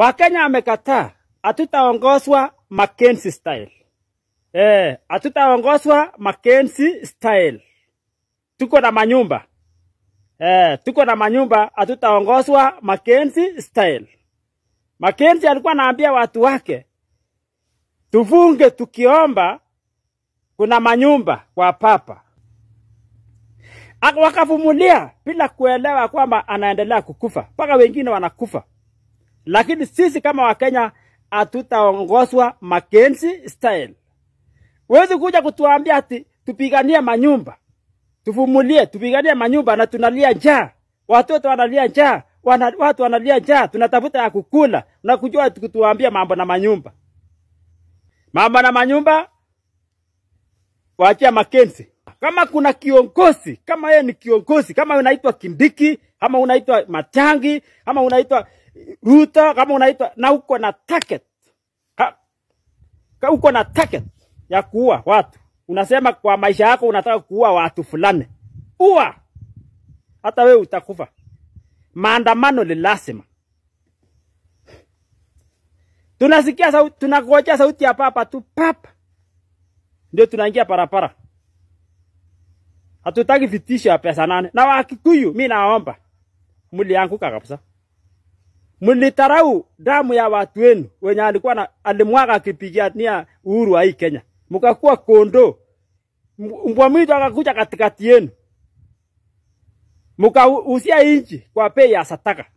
Wakenya amekataa, hatutaongozwa Mackenzie style. Eh, hatutaongozwa Mackenzie style. Tuko na manyumba eh, tuko na manyumba, hatutaongozwa Mackenzie style. Mackenzie alikuwa anaambia watu wake tufunge tukiomba, kuna manyumba kwa papa. Wakavumulia bila kuelewa kwamba anaendelea kukufa mpaka wengine wanakufa lakini sisi kama Wakenya hatutaongozwa Makenzi style. Huwezi kuja kutuambia ati tupiganie manyumba, tufumulie, tupiganie manyumba na tunalia njaa, watoto wanalia njaa wana, watu wanalia njaa, tunatafuta ya kukula, na kujua kutuambia mambo na manyumba, mambo na manyumba, waachia Makenzi. Kama kuna kiongozi kama yeye ni kiongozi, kama unaitwa Kindiki ama unaitwa Matangi ama unaitwa Ruta kama unaitwa na uko na target ka, ka uko na target ya kuua watu, unasema kwa maisha yako unataka kuua watu fulani, ua hata wewe utakufa. Maandamano ni lazima. Tunasikia sauti, tunangojea sauti ya papa tu pap, ndio tunaingia parapara. Hatutaki vitisho ya pesa nane na Wakikuyu. Mimi naomba yangu kabisa mlitarau damu ya watu wenu wenye alikuwa na, alimwaga kipigania uhuru wa hii Kenya, mkakuwa kondo. Mbwa mwitu akakuja katikati yenu, mkausia inchi kwa pei ya sataka.